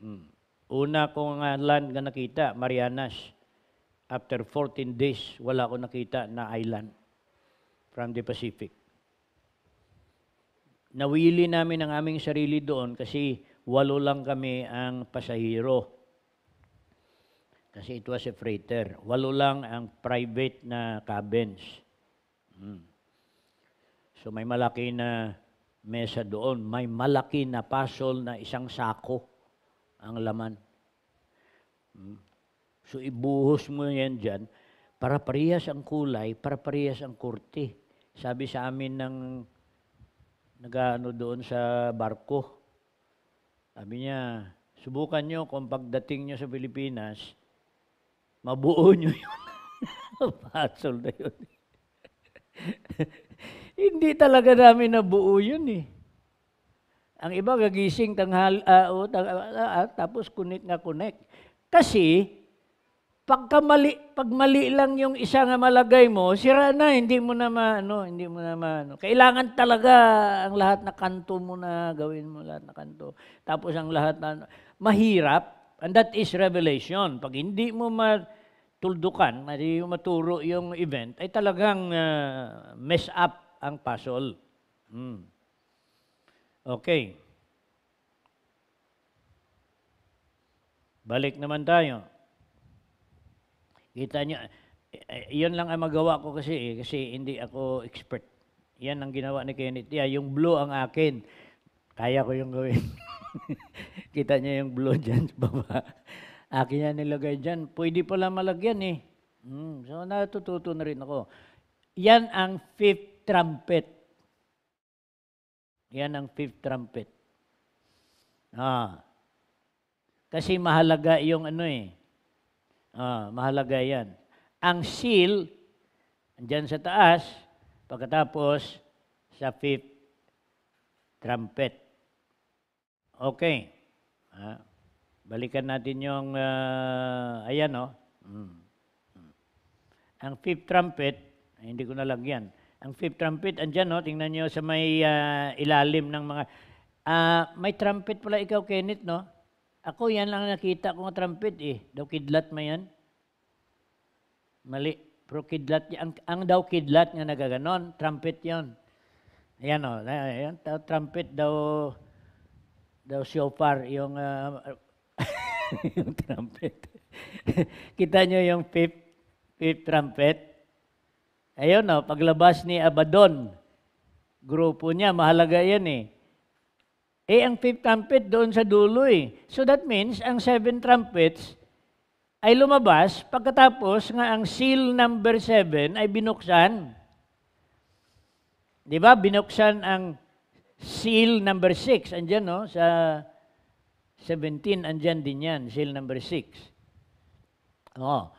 Speaker 1: Hmm. Una kong uh, land nga nakita, Marianas. After 14 days, wala akong nakita na island from the Pacific. Nawili namin ang aming sarili doon kasi walo lang kami ang pasahero. Kasi it was a freighter. Walo lang ang private na cabins. Hmm. So may malaki na mesa doon. May malaki na pasol na isang sako ang laman. Hmm. So ibuhos mo yan dyan para parehas ang kulay, para parehas ang kurti. Sabi sa amin ng nagaano doon sa barko, sabi niya, subukan nyo kung pagdating nyo sa Pilipinas, mabuo nyo yun. Puzzle na yun. Hindi talaga namin nabuo yun eh. Ang iba gagising tanghal, uh, uh, uh, uh, tapos connect nga connect. Kasi, pagkamali, pagmali lang yung isa nga malagay mo, sira na, hindi mo na ano, hindi mo na ano. Kailangan talaga ang lahat na kanto mo na gawin mo lahat na kanto. Tapos ang lahat na mahirap, and that is revelation. Pag hindi mo matuldukan, hindi mo maturo yung event, ay talagang uh, mess up ang puzzle. Hmm. Okay. Balik naman tayo. Kita niyo, eh, eh, yun lang ang magawa ko kasi eh, kasi hindi ako expert. Yan ang ginawa ni Kenneth. Yeah, yung blue ang akin. Kaya ko yung gawin. Kita niya yung blue dyan sa baba. Akin yan nilagay dyan. Pwede pala malagyan eh. Hmm, so natututo na rin ako. Yan ang fifth trumpet. Yan ang fifth trumpet. Ah. Kasi mahalaga yung ano eh. Ah, mahalaga yan. Ang seal, andiyan sa taas, pagkatapos sa fifth trumpet. Okay. Ah, balikan natin yung, uh, ayan 'no. Oh. Mm. Ang fifth trumpet, hindi ko nalagyan. Ang fifth trumpet, andyan, no? Oh, tingnan nyo sa may uh, ilalim ng mga... Uh, may trumpet pala ikaw, Kenneth, no? Ako, yan lang nakita kong trumpet, eh. Daw kidlat mo yan. Mali. Pro kidlat. Ang, ang daw kidlat nga nagaganon, trumpet yon. Ayan, oh, no? Ayan, trumpet daw... Daw shofar, yung... Uh, yung trumpet. Kita nyo yung fifth, fifth trumpet? Ayun o, paglabas ni Abaddon, grupo niya, mahalaga yan eh. Eh, ang fifth trumpet doon sa dulo eh. So that means, ang seven trumpets ay lumabas, pagkatapos nga ang seal number seven ay binuksan. Di ba? Binuksan ang seal number six. Andiyan no? Sa 17, andyan din yan, seal number six. Oh,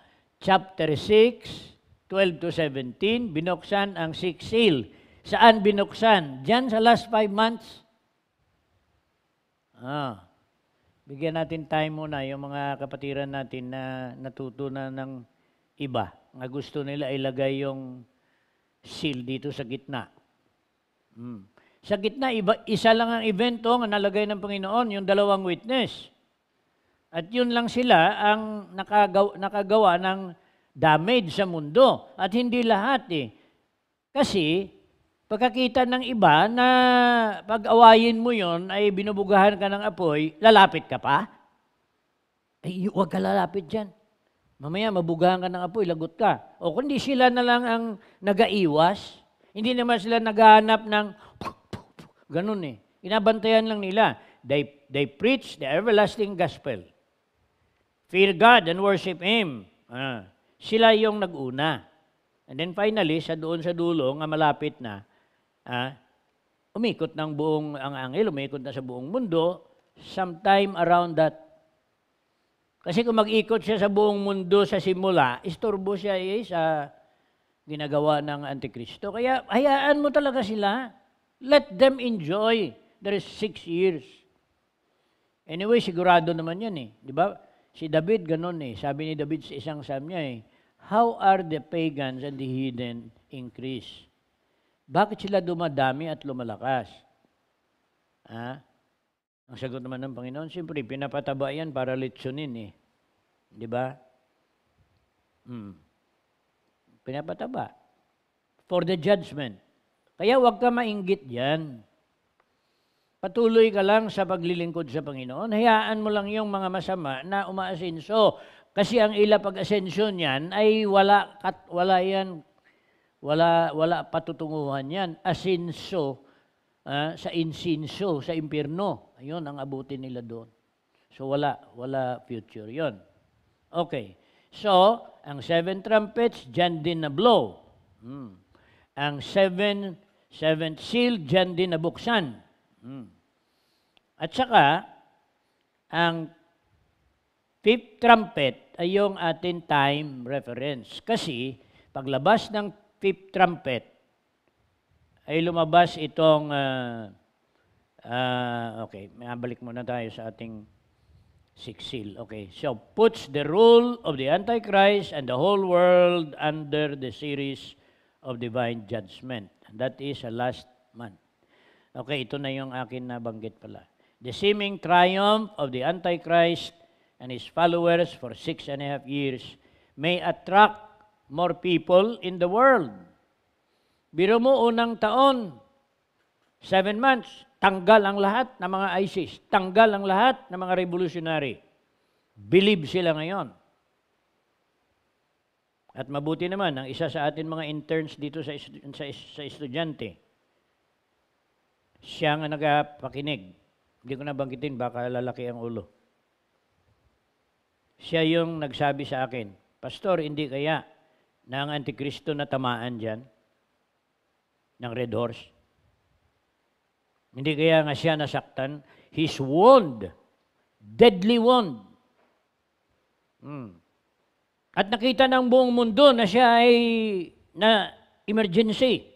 Speaker 1: chapter 6, 12 to 17, binuksan ang sixth seal. Saan binuksan? Diyan sa last five months. Ah. Bigyan natin time muna yung mga kapatiran natin na natuto na ng iba. Nga gusto nila ilagay yung seal dito sa gitna. Hmm. Sa gitna, iba, isa lang ang evento na nalagay ng Panginoon, yung dalawang witness. At yun lang sila ang nakagawa, nakagawa ng damage sa mundo. At hindi lahat eh. Kasi, pagkakita ng iba na pag-awayin mo yon ay binubugahan ka ng apoy, lalapit ka pa? Ay, eh, huwag ka lalapit dyan. Mamaya, mabugahan ka ng apoy, lagot ka. O kundi sila na lang ang nagaiwas, hindi naman sila naghahanap ng ganun eh. Inabantayan lang nila. They, they preach the everlasting gospel. Fear God and worship Him. Ah sila yung naguna. And then finally, sa doon sa dulo, nga malapit na, ah, umikot ng buong ang angel, umikot na sa buong mundo, sometime around that. Kasi kung mag-ikot siya sa buong mundo sa simula, istorbo siya eh, sa ginagawa ng Antikristo. Kaya hayaan mo talaga sila. Let them enjoy. There is six years. Anyway, sigurado naman yan eh. Di ba? Si David, ganun eh. Sabi ni David sa isang psalm niya eh, how are the pagans and the heathen increase? Bakit sila dumadami at lumalakas? Ha? Ang sagot naman ng Panginoon, siyempre, pinapataba yan para litsunin eh. Di ba? Hmm. Pinapataba. For the judgment. Kaya huwag ka mainggit yan. Patuloy ka lang sa paglilingkod sa Panginoon. Hayaan mo lang yung mga masama na umaasinso. Kasi ang ila pag ascension yan ay wala, kat, wala yan, wala, wala patutunguhan yan. Asinso, uh, ah, sa insinso, sa impierno. Ayun ang abutin nila doon. So wala, wala future yon. Okay. So, ang seven trumpets, dyan din na blow. Hmm. Ang seven, seventh seal, dyan din na buksan. Hmm. At saka, ang Fifth trumpet ay yung atin time reference. Kasi paglabas ng fifth trumpet, ay lumabas itong, uh, uh, okay, mabalik muna tayo sa ating sixth seal. Okay, so puts the rule of the Antichrist and the whole world under the series of divine judgment. that is a last month. Okay, ito na yung akin nabanggit pala. The seeming triumph of the Antichrist and his followers for six and a half years may attract more people in the world. Biro mo unang taon, seven months, tanggal ang lahat ng mga ISIS, tanggal ang lahat ng mga revolutionary. Believe sila ngayon. At mabuti naman, ang isa sa atin mga interns dito sa, sa, sa estudyante, siya nga nagpakinig. Hindi ko nabanggitin, baka lalaki ang ulo siya yung nagsabi sa akin, Pastor, hindi kaya na ang Antikristo na tamaan dyan ng Red Horse? Hindi kaya nga siya nasaktan? His wound. Deadly wound. Hmm. At nakita ng buong mundo na siya ay na emergency.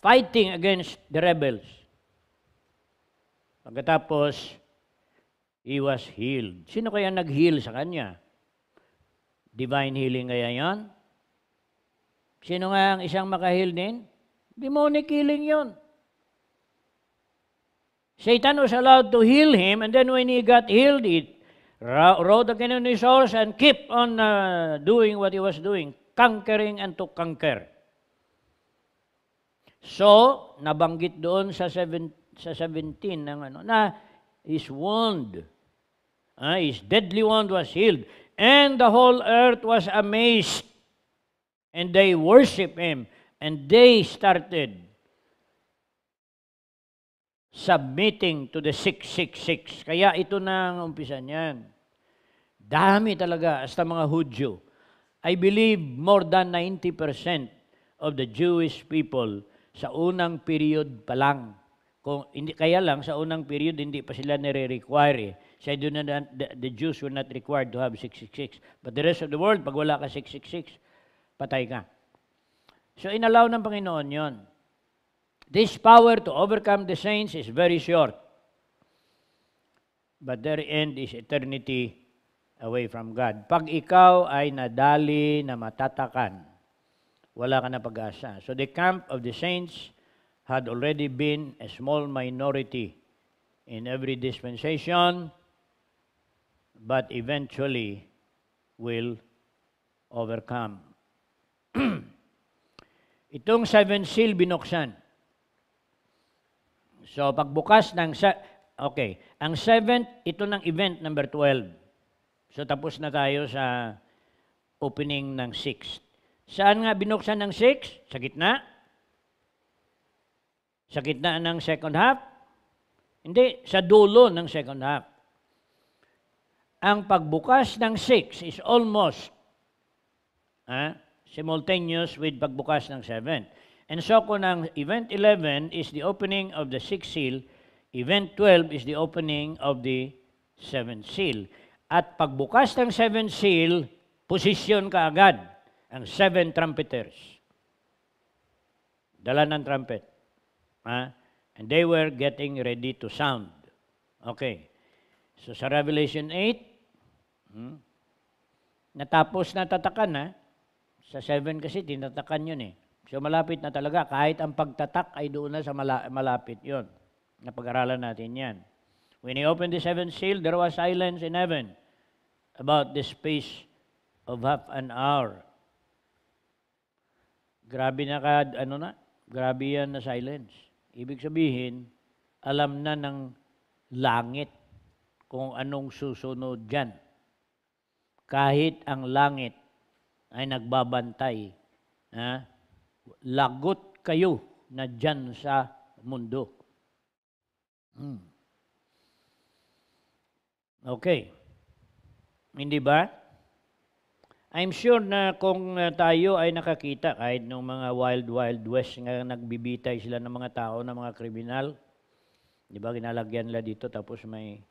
Speaker 1: Fighting against the rebels. Pagkatapos, he was healed. Sino kaya nag-heal sa kanya? Divine healing kaya yon? Sino nga ang isang makahil din? Demonic healing yon. Satan was allowed to heal him and then when he got healed, he rode again on his horse and kept on uh, doing what he was doing, conquering and to conquer. So, nabanggit doon sa 17, sa 17 ng ano, na is wound Uh, his deadly wound was healed. And the whole earth was amazed. And they worshiped him. And they started submitting to the 666. Kaya ito na ang umpisa niyan. Dami talaga, hasta mga Hudyo. I believe more than 90% of the Jewish people sa unang period pa lang. Kung, hindi, kaya lang, sa unang period, hindi pa sila nire-require. Eh siya do not, the, the Jews were not required to have 666. But the rest of the world, pag wala ka 666, patay ka. So inalaw ng Panginoon yon. This power to overcome the saints is very short. But their end is eternity away from God. Pag ikaw ay nadali na matatakan, wala ka na pag-asa. So the camp of the saints had already been a small minority in every dispensation but eventually will overcome. Itong seven seal binuksan. So pagbukas ng sa okay, ang seventh ito ng event number 12. So tapos na tayo sa opening ng sixth. Saan nga binuksan ng sixth? Sa gitna. Sa gitna ng second half? Hindi, sa dulo ng second half ang pagbukas ng 6 is almost ah, simultaneous with pagbukas ng 7. And so kung ang event 11 is the opening of the 6th seal, event 12 is the opening of the 7th seal. At pagbukas ng 7th seal, posisyon ka agad ang 7 trumpeters. Dala ng trumpet. Ah, and they were getting ready to sound. Okay. So sa Revelation 8, hmm, natapos tatakan na. Sa 7 kasi tinatakan yun eh. So malapit na talaga. Kahit ang pagtatak ay doon na sa malapit yon. Napag-aralan natin yan. When he opened the seventh seal, there was silence in heaven about the space of half an hour. Grabe na ka, ano na, grabe yan na silence. Ibig sabihin, alam na ng langit kung anong susunod dyan. Kahit ang langit ay nagbabantay, ha? lagot kayo na dyan sa mundo. Hmm. Okay. Hindi ba? I'm sure na kung uh, tayo ay nakakita kahit nung mga wild wild west nga nagbibitay sila ng mga tao, ng mga kriminal, di ba ginalagyan nila dito tapos may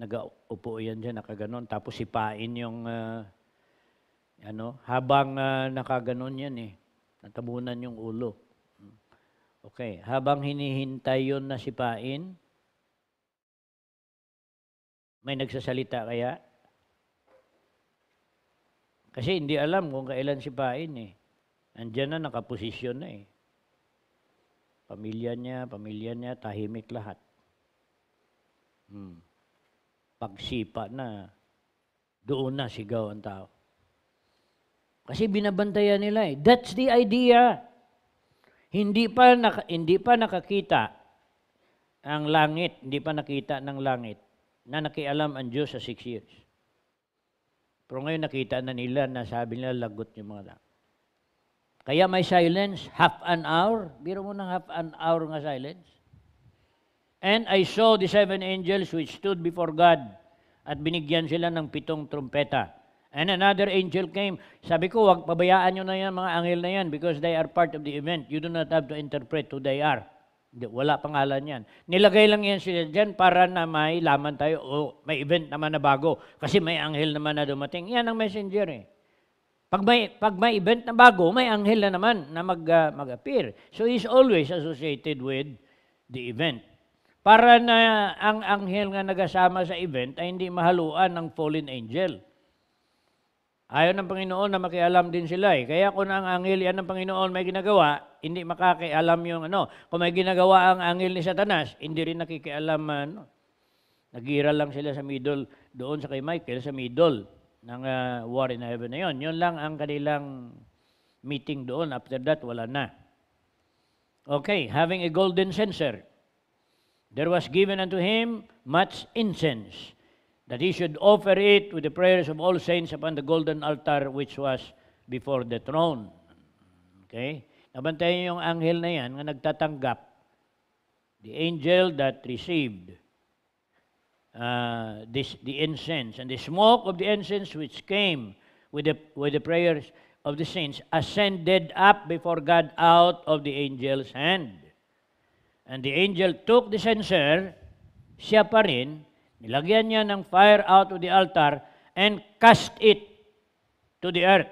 Speaker 1: nag-upo yan dyan, nakaganon. Tapos sipain yung, uh, ano, habang uh, nakaganon yan eh. Natabunan yung ulo. Okay, habang hinihintay yon na sipain, may nagsasalita kaya? Kasi hindi alam kung kailan sipain eh. Andiyan na, nakaposisyon na eh. Pamilya niya, pamilya niya, tahimik lahat. Hmm pagsipa na doon na sigaw ang tao. Kasi binabantayan nila eh. That's the idea. Hindi pa, naka, hindi pa nakakita ang langit, hindi pa nakita ng langit na nakialam ang Diyos sa six years. Pero ngayon nakita na nila na sabi nila lagot yung mga tao. Kaya may silence, half an hour. Biro mo ng half an hour nga silence. And I saw the seven angels which stood before God at binigyan sila ng pitong trumpeta. And another angel came. Sabi ko, wag pabayaan nyo na yan, mga angel na yan, because they are part of the event. You do not have to interpret who they are. Hindi, wala pangalan yan. Nilagay lang yan sila dyan para na may laman tayo, o oh, may event naman na bago, kasi may angel naman na dumating. Yan ang messenger eh. Pag may, pag may event na bago, may anghel na naman na mag, uh, mag-appear. So he's always associated with the event para na ang anghel nga nagasama sa event ay hindi mahaluan ng fallen angel. Ayaw ng Panginoon na makialam din sila eh. Kaya kung ang anghel yan ng Panginoon may ginagawa, hindi makakialam yung ano. Kung may ginagawa ang anghel ni Satanas, hindi rin nakikialam ano. Nagira lang sila sa middle, doon sa kay Michael, sa middle ng uh, war in heaven na yun. Yun lang ang kanilang meeting doon. After that, wala na. Okay, having a golden censer there was given unto him much incense, that he should offer it with the prayers of all saints upon the golden altar which was before the throne. Okay? Nabantayan niyo yung anghel na yan na nagtatanggap. The angel that received uh, this, the incense. And the smoke of the incense which came with the, with the prayers of the saints ascended up before God out of the angel's hand. And the angel took the censer, siya pa rin, nilagyan niya ng fire out of the altar and cast it to the earth.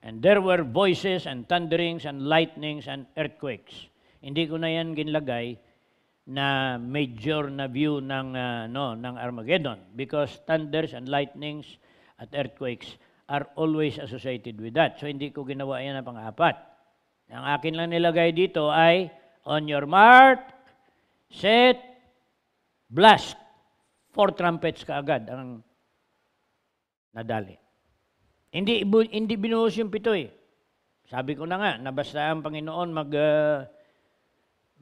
Speaker 1: And there were voices and thunderings and lightnings and earthquakes. Hindi ko na yan ginlagay na major na view ng uh, no ng Armageddon because thunders and lightnings at earthquakes are always associated with that. So hindi ko ginawa yan na pang-apat. Ang akin lang nilagay dito ay On your mark, set, blast. Four trumpets kaagad ang nadali. Hindi, hindi binuhos yung pitoy. Sabi ko na nga, nabasta ang Panginoon mag, uh,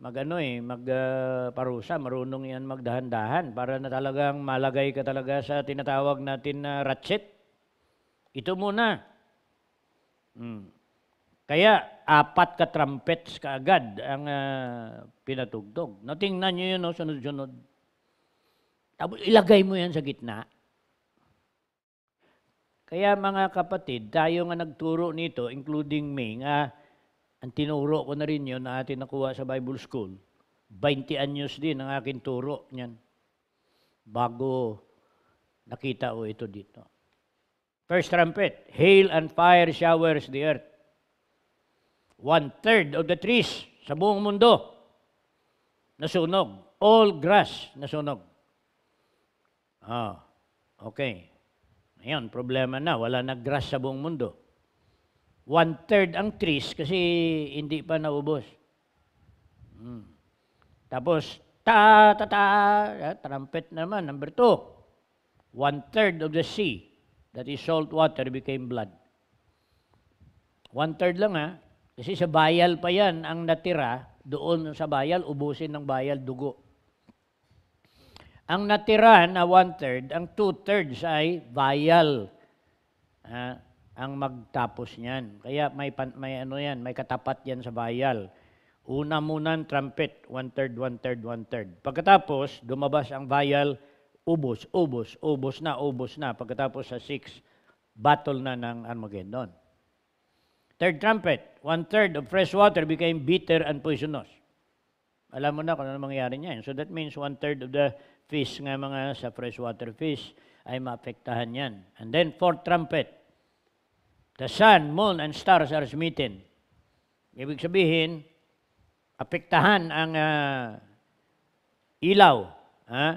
Speaker 1: mag ano eh, mag uh, parusa, marunong yan magdahan-dahan para na talagang malagay ka talaga sa tinatawag natin na ratchet. Ito muna. Hmm. Kaya apat ka trumpets kaagad ang uh, pinatugtog. No, tingnan nyo yun, no, sunod-sunod. Tapos ilagay mo yan sa gitna. Kaya mga kapatid, tayo nga nagturo nito, including me, nga ang tinuro ko na rin yun na atin nakuha sa Bible School. 20 anyos din ang akin turo niyan bago nakita ko ito dito. First trumpet, hail and fire showers the earth. One-third of the trees sa buong mundo nasunog. All grass nasunog. Ah, okay. Ngayon, problema na. Wala na grass sa buong mundo. One-third ang trees kasi hindi pa naubos. Hmm. Tapos, ta-ta-ta, ah, trumpet naman, number two. One-third of the sea, that is salt water, became blood. One-third lang ha. Ah. Kasi sa bayal pa yan, ang natira, doon sa bayal, ubusin ng bayal dugo. Ang natira na one-third, ang two-thirds ay bayal ha, ang magtapos niyan. Kaya may, may, ano yan, may katapat yan sa bayal. Una muna ang trumpet, one-third, one-third, one-third. Pagkatapos, dumabas ang bayal, ubos, ubos, ubos na, ubos na. Pagkatapos sa six, battle na ng Armageddon. Third trumpet, one-third of fresh water became bitter and poisonous. Alam mo na kung ano mangyari niyan. So that means one-third of the fish nga mga sa freshwater fish ay maapektahan yan. And then fourth trumpet, the sun, moon, and stars are smitten. Ibig sabihin, apektahan ang uh, ilaw. Ha? Ah,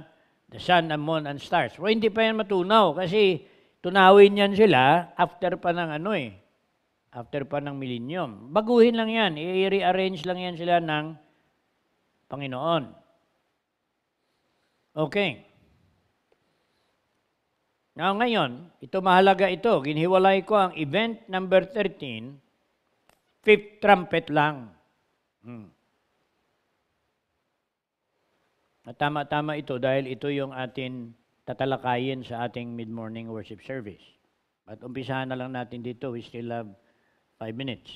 Speaker 1: the sun, and moon, and stars. Pero hindi pa yan matunaw kasi tunawin yan sila after pa ng ano eh, after pa ng millennium. Baguhin lang yan, i-rearrange lang yan sila ng Panginoon. Okay. Now ngayon, ito mahalaga ito, ginhiwalay ko ang event number 13, fifth trumpet lang. Hmm. At tama-tama ito dahil ito yung atin tatalakayin sa ating mid-morning worship service. At umpisahan na lang natin dito, we still have Five minutes.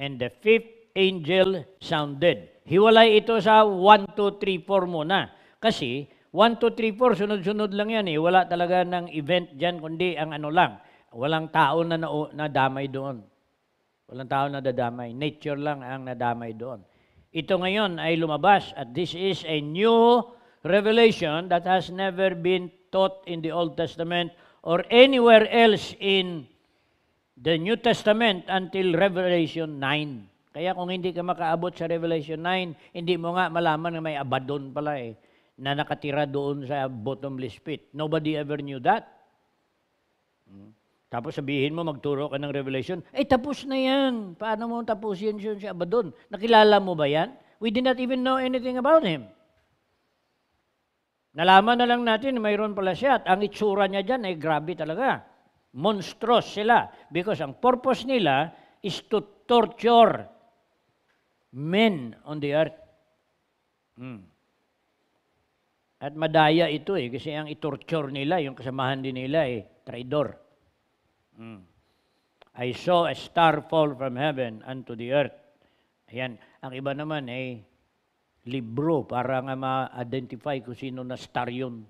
Speaker 1: And the fifth angel sounded. Hiwalay ito sa 1, 2, 3, 4 muna. Kasi 1, 2, 3, 4, sunod-sunod lang yan eh. Wala talaga ng event dyan, kundi ang ano lang. Walang tao na nadamay doon. Walang tao na dadamay. Nature lang ang nadamay doon. Ito ngayon ay lumabas at this is a new revelation that has never been taught in the Old Testament or anywhere else in the New Testament until Revelation 9. Kaya kung hindi ka makaabot sa Revelation 9, hindi mo nga malaman na may Abaddon pala eh, na nakatira doon sa bottomless pit. Nobody ever knew that. Hmm. Tapos sabihin mo, magturo ka ng Revelation, eh tapos na yan. Paano mo tapusin yun si Abaddon? Nakilala mo ba yan? We did not even know anything about him. Nalaman na lang natin, mayroon pala siya. At ang itsura niya dyan, ay eh, grabe talaga monstrous sila because ang purpose nila is to torture men on the earth. Hmm. At madaya ito eh, kasi ang itorture nila, yung kasamahan din nila eh, traidor. Hmm. I saw a star fall from heaven unto the earth. Ayan. Ang iba naman ay eh, libro para nga ma-identify kung sino na star yun.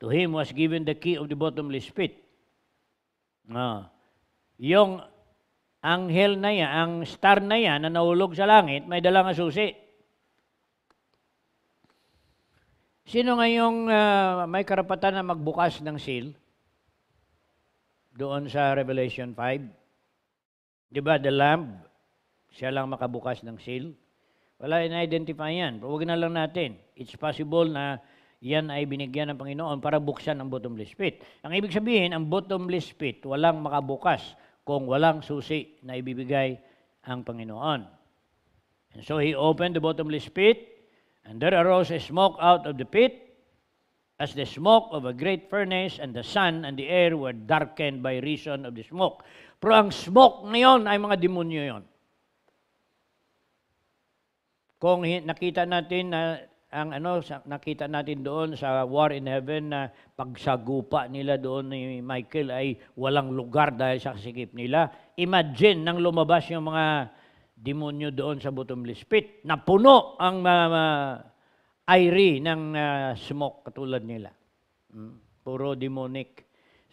Speaker 1: To him was given the key of the bottomless pit. Oh. Yung anghel na yan, ang star na yan na naulog sa langit, may dalang susi. Sino ngayong uh, ah, may karapatan na magbukas ng seal? Doon sa Revelation 5. Di ba, the lamb, siya lang makabukas ng seal. Wala, in-identify yan. Huwag na lang natin. It's possible na yan ay binigyan ng Panginoon para buksan ang bottomless pit. Ang ibig sabihin, ang bottomless pit, walang makabukas kung walang susi na ibibigay ang Panginoon. And so he opened the bottomless pit, and there arose a smoke out of the pit, as the smoke of a great furnace, and the sun and the air were darkened by reason of the smoke. Pero ang smoke na ay mga demonyo yon. Kung nakita natin na ang ano nakita natin doon sa War in Heaven na pagsagupa nila doon ni Michael ay walang lugar dahil sa sikip nila. Imagine nang lumabas yung mga demonyo doon sa bottomless pit. Napuno ang uh, airi ng uh, smoke katulad nila. Hmm? Puro demonic.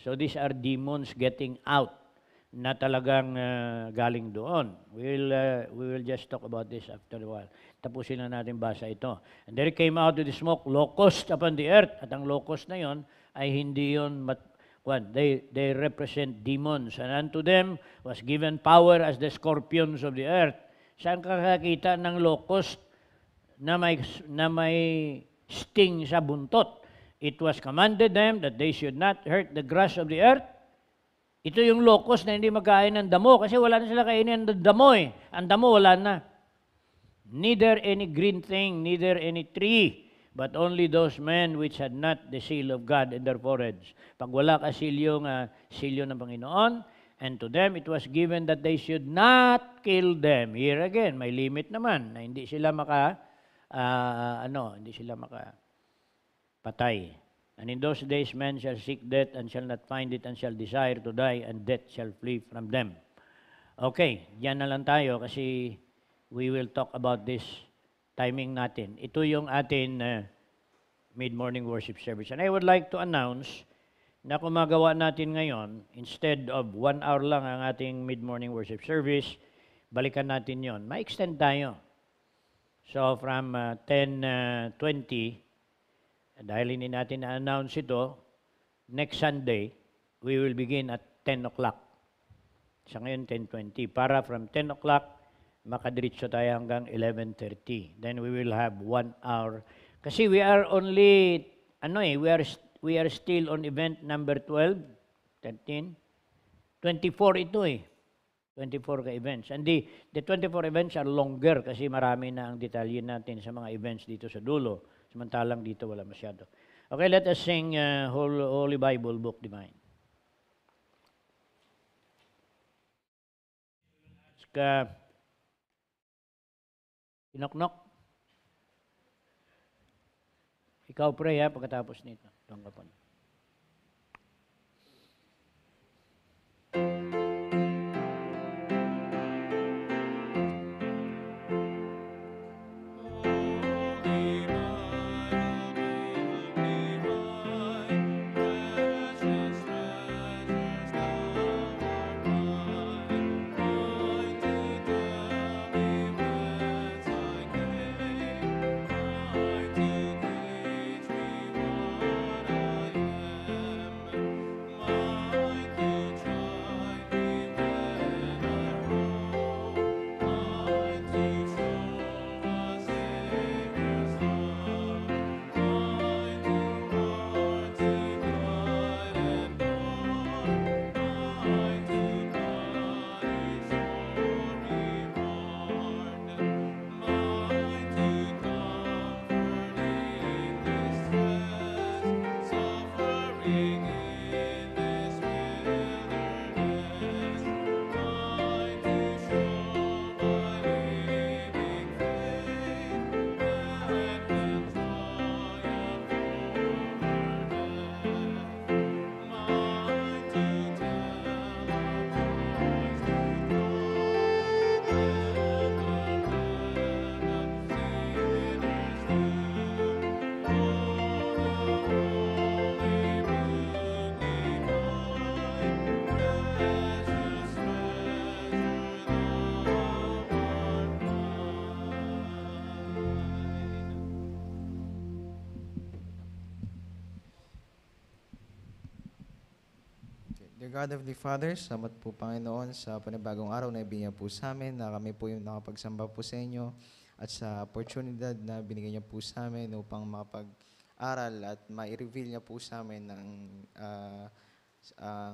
Speaker 1: So these are demons getting out na talagang uh, galing doon. We will, uh, ah, we will just talk about this after a while. Tapusin na natin basa ito. And there came out of the smoke locust upon the earth. At ang locust na yon ay hindi yon mat What? They, they represent demons. And unto them was given power as the scorpions of the earth. Saan ka kakita ng locust na may, na may sting sa buntot? It was commanded them that they should not hurt the grass of the earth. Ito yung locust na hindi magkain ng damo kasi wala na sila kainin ng damo eh. Ang damo wala na neither any green thing, neither any tree, but only those men which had not the seal of God in their foreheads. Pag wala ka silyo nga silyo ng Panginoon, and to them it was given that they should not kill them. Here again, may limit naman na hindi sila maka uh, ano, hindi sila maka patay. And in those days men shall seek death and shall not find it and shall desire to die and death shall flee from them. Okay, yan na lang tayo kasi we will talk about this timing natin. Ito yung atin uh, mid-morning worship service. And I would like to announce na kumagawa natin ngayon, instead of one hour lang ang ating mid-morning worship service, balikan natin yon. Ma-extend tayo. So from uh, 10.20, uh, dahil hindi natin na-announce ito, next Sunday, we will begin at 10 o'clock. Sa ngayon, 10.20. Para from 10 o'clock makadiretso tayo hanggang 11.30. Then we will have one hour. Kasi we are only, ano eh, we are, we are still on event number 12, 13, 24 ito eh. 24 ka events. And the, the 24 events are longer kasi marami na ang detalye natin sa mga events dito sa dulo. Samantalang dito wala masyado. Okay, let us sing uh, Holy Bible, Book Divine. Ska, Kinoknok. Ikaw pray ha, pagkatapos nito. Tungkapan. God of the Father, salamat po Panginoon sa panibagong araw na ibinigay po sa amin na kami po yung nakapagsamba po sa inyo at sa oportunidad na binigay niya po sa amin upang makapag-aral at ma-reveal niya po sa amin ng uh, ah,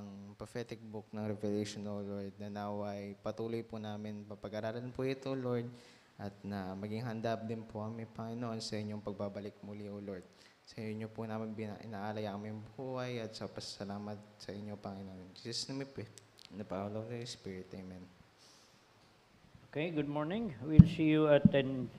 Speaker 1: ang prophetic book ng Revelation, O Lord, na naway patuloy po namin papag-aralan po ito, Lord, at na maging handa din po kami, Panginoon, sa inyong pagbabalik muli, O Lord. Sa inyo po namin bina- inaalay ang aming buhay at sa pasasalamat sa inyo, Panginoon. Jesus name po. In the power of the Spirit. Amen. Okay, good morning. We'll see you at 10.20.